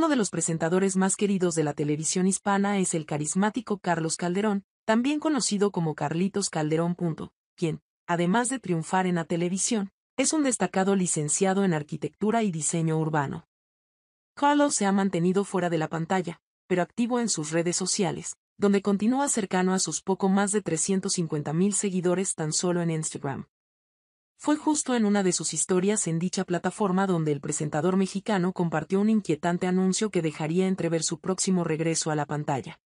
Uno de los presentadores más queridos de la televisión hispana es el carismático Carlos Calderón, también conocido como Carlitos Calderón. quien, además de triunfar en la televisión, es un destacado licenciado en arquitectura y diseño urbano. Carlos se ha mantenido fuera de la pantalla, pero activo en sus redes sociales, donde continúa cercano a sus poco más de mil seguidores tan solo en Instagram. Fue justo en una de sus historias en dicha plataforma donde el presentador mexicano compartió un inquietante anuncio que dejaría entrever su próximo regreso a la pantalla.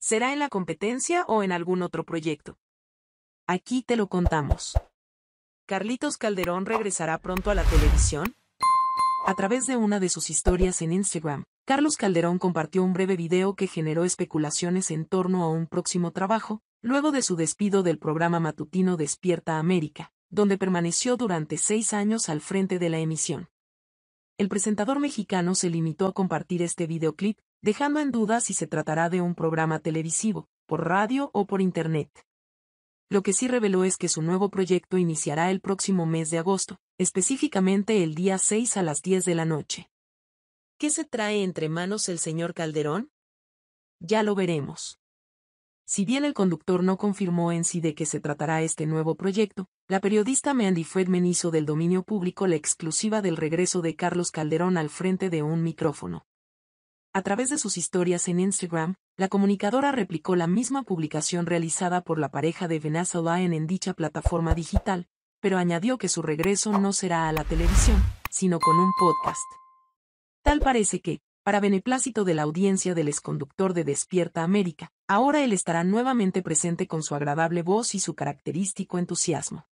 ¿Será en la competencia o en algún otro proyecto? Aquí te lo contamos. ¿Carlitos Calderón regresará pronto a la televisión? A través de una de sus historias en Instagram, Carlos Calderón compartió un breve video que generó especulaciones en torno a un próximo trabajo, luego de su despido del programa matutino Despierta América, donde permaneció durante seis años al frente de la emisión. El presentador mexicano se limitó a compartir este videoclip, dejando en duda si se tratará de un programa televisivo, por radio o por internet. Lo que sí reveló es que su nuevo proyecto iniciará el próximo mes de agosto, específicamente el día 6 a las 10 de la noche. ¿Qué se trae entre manos el señor Calderón? Ya lo veremos. Si bien el conductor no confirmó en sí de que se tratará este nuevo proyecto, la periodista Mandy Fredman hizo del dominio público la exclusiva del regreso de Carlos Calderón al frente de un micrófono. A través de sus historias en Instagram, la comunicadora replicó la misma publicación realizada por la pareja de Vanessa Lyon en dicha plataforma digital, pero añadió que su regreso no será a la televisión, sino con un podcast. Tal parece que, para beneplácito de la audiencia del exconductor de Despierta América. Ahora él estará nuevamente presente con su agradable voz y su característico entusiasmo.